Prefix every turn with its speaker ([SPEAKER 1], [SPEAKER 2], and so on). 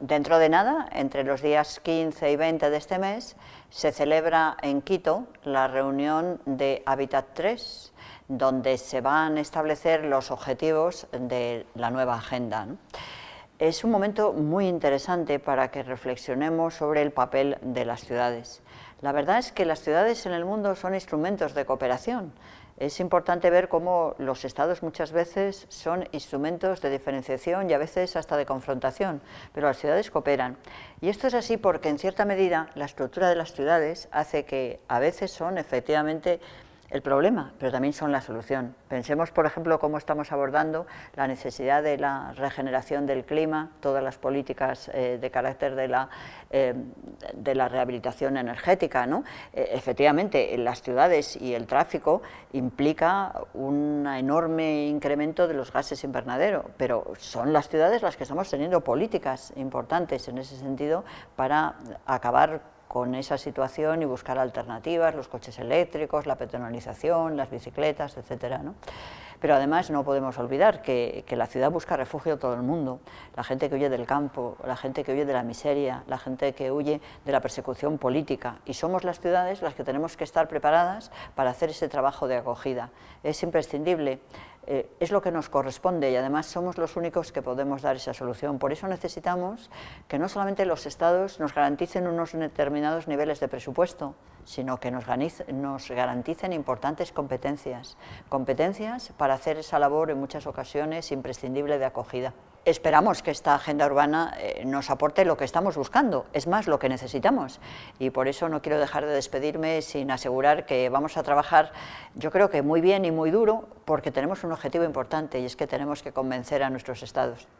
[SPEAKER 1] Dentro de nada, entre los días 15 y 20 de este mes, se celebra en Quito la reunión de Habitat 3, donde se van a establecer los objetivos de la nueva agenda. Es un momento muy interesante para que reflexionemos sobre el papel de las ciudades. La verdad es que las ciudades en el mundo son instrumentos de cooperación. Es importante ver cómo los estados muchas veces son instrumentos de diferenciación y a veces hasta de confrontación, pero las ciudades cooperan. Y esto es así porque en cierta medida la estructura de las ciudades hace que a veces son efectivamente el problema, pero también son la solución. Pensemos, por ejemplo, cómo estamos abordando la necesidad de la regeneración del clima, todas las políticas eh, de carácter de la, eh, de la rehabilitación energética. ¿no? Eh, efectivamente, en las ciudades y el tráfico implica un enorme incremento de los gases invernaderos, pero son las ciudades las que estamos teniendo políticas importantes en ese sentido para acabar con esa situación y buscar alternativas, los coches eléctricos, la peatonalización, las bicicletas, etcétera. Pero además no podemos olvidar que, que, la ciudad busca refugio a todo el mundo, la gente que huye del campo, la gente que huye de la miseria, la gente que huye de la persecución política y somos las ciudades las que tenemos que estar preparadas para hacer ese trabajo de acogida. Es imprescindible eh, es lo que nos corresponde y además somos los únicos que podemos dar esa solución. Por eso necesitamos que no solamente los estados nos garanticen unos determinados niveles de presupuesto, sino que nos garanticen importantes competencias, competencias para hacer esa labor en muchas ocasiones imprescindible de acogida esperamos que esta agenda urbana eh, nos aporte lo que estamos buscando, es más lo que necesitamos. Y por eso no quiero dejar de despedirme sin asegurar que vamos a trabajar, yo creo que muy bien y muy duro, porque tenemos un objetivo importante y es que tenemos que convencer a nuestros estados.